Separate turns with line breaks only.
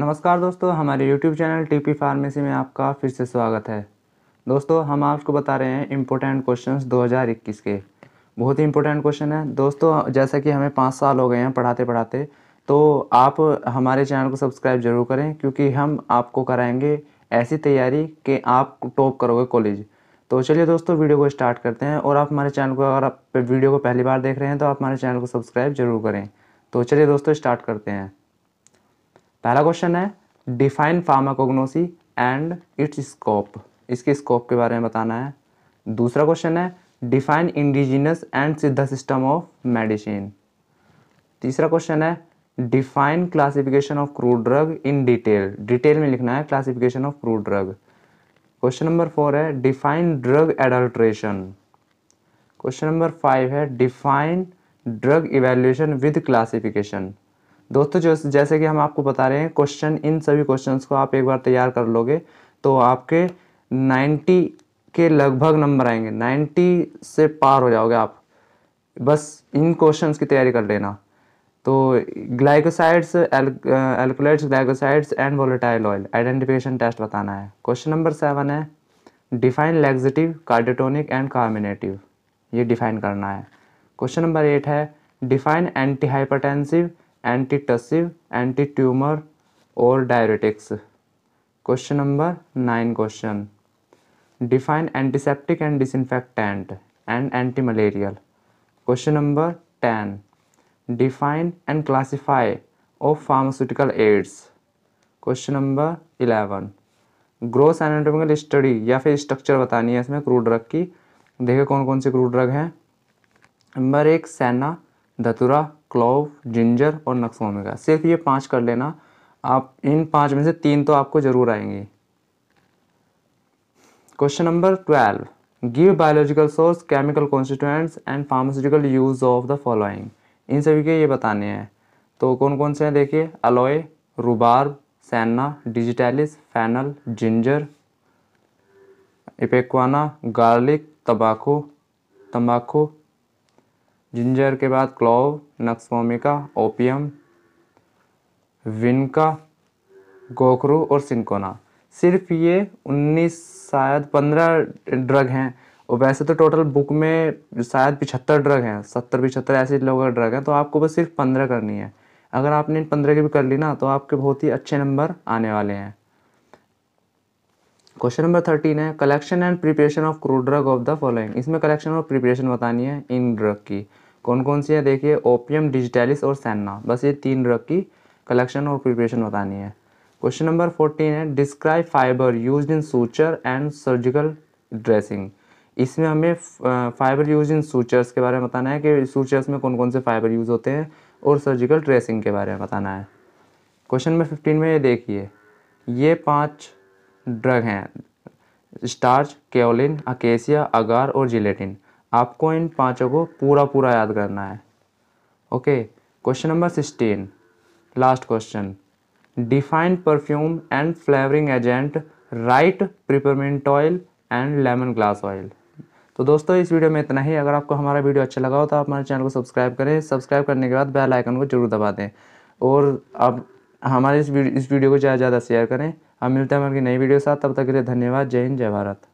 नमस्कार दोस्तों हमारे YouTube चैनल पी फार्मेसी में आपका फिर से स्वागत है दोस्तों हम आपको बता रहे हैं इम्पोर्टेंट क्वेश्चंस 2021 के बहुत ही इम्पोर्टेंट क्वेश्चन है दोस्तों जैसा कि हमें पाँच साल हो गए हैं पढ़ाते पढ़ाते तो आप हमारे चैनल को सब्सक्राइब जरूर करें क्योंकि हम आपको कराएंगे ऐसी तैयारी कि आप टॉप करोगे कॉलेज तो चलिए दोस्तों वीडियो को स्टार्ट करते हैं और आप हमारे चैनल को अगर आप वीडियो को पहली बार देख रहे हैं तो आप हमारे चैनल को सब्सक्राइब जरूर करें तो चलिए दोस्तों स्टार्ट करते हैं पहला क्वेश्चन है define pharmacognosy and its scope इसके स्कोप के बारे में बताना है दूसरा क्वेश्चन है define indigenous and Siddha system of medicine तीसरा क्वेश्चन है define classification of crude drug in detail detail में लिखना है classification of crude drug question number four है define drug adulteration question number five है define drug evaluation with classification दोस्तों जो जैसे कि हम आपको बता रहे हैं क्वेश्चन इन सभी क्वेश्चंस को आप एक बार तैयार कर लोगे तो आपके 90 के लगभग नंबर आएंगे 90 से पार हो जाओगे आप बस इन क्वेश्चंस की तैयारी कर लेना तो glycosides alkaloids glycosides and volatile oil identification test बताना है क्वेश्चन नंबर सेवन है define laxative cardiotonic and carminative ये डिफाइन करना है क्वेश्चन नंबर एट है define anti hypertensive antitussive anti tumour और diuretics question number nine question define antiseptic and disinfectant and anti malarial question number ten define and classify of pharmaceutical aids question number eleven gross anatomical study या फिर structure बतानी है इसमें crude drug की देखिए कौन कौन से क्रूड ड्रग हैं नंबर एक सेना धतुरा क्लोव जिंजर और नक्सोमेगा सिर्फ ये पांच कर लेना आप इन पांच में से तीन तो आपको ज़रूर आएंगे question number twelve give biological source chemical constituents and pharmaceutical use of the following इन सभी के ये बताने हैं तो कौन कौन से हैं देखिए aloe rhubarb senna digitalis fennel ginger ipecacuanha garlic तंबाकू तंबाकू जिंजर के बाद क्लोव नक्सवोमिका ओपियम विनका गोखरू और सिंकोना सिर्फ ये 19 शायद 15 ड्रग हैं और वैसे तो टोटल बुक में शायद पिछहत्तर ड्रग हैं सत्तर पिछहत्तर ऐसे लोगों का ड्रग हैं तो आपको बस सिर्फ पंद्रह करनी है अगर आपने इन पंद्रह की भी कर ली ना तो आपके बहुत ही अच्छे नंबर आने वाले हैं क्वेश्चन नंबर थर्टीन है collection and preparation of crude drug of the following इसमें कलेक्शन और प्रिपरेशन बतानी है इन ड्रग की कौन कौन सी है देखिए ओपियम डिजिटेलिस और सैन्ना बस ये तीन ड्रग की कलेक्शन और प्रिपरेशन बतानी है क्वेश्चन नंबर फोर्टीन है describe fibre use in suture and surgical dressing इसमें हमें फाइबर यूज इन सूचर्स के बारे में बताना है कि सूचर्स में कौन कौन से फाइबर यूज़ होते हैं और सर्जिकल ड्रेसिंग के बारे में बताना है क्वेश्चन नंबर फिफ्टीन में ये देखिए ये पाँच ड्रग हैं स्टार्च केओलिन अकेसिया अगार और जिलेटिन आपको इन पांचों को पूरा पूरा याद करना है okay question number sixteen last question define perfume and flavouring agent right peppermint oil and lemon grass oil तो दोस्तों इस वीडियो में इतना ही अगर आपको हमारा वीडियो अच्छा लगा हो तो आप हमारे चैनल को सब्सक्राइब करें सब्सक्राइब करने के बाद बेल आइकन को जरूर दबा दें और आप हमारे इस वीडियो, इस वीडियो को ज़्यादा से ज़्यादा शेयर करें अब मिलते हैं हमारे नई वीडियो के साथ तब तक के लिए धन्यवाद जय हिंद जय भारत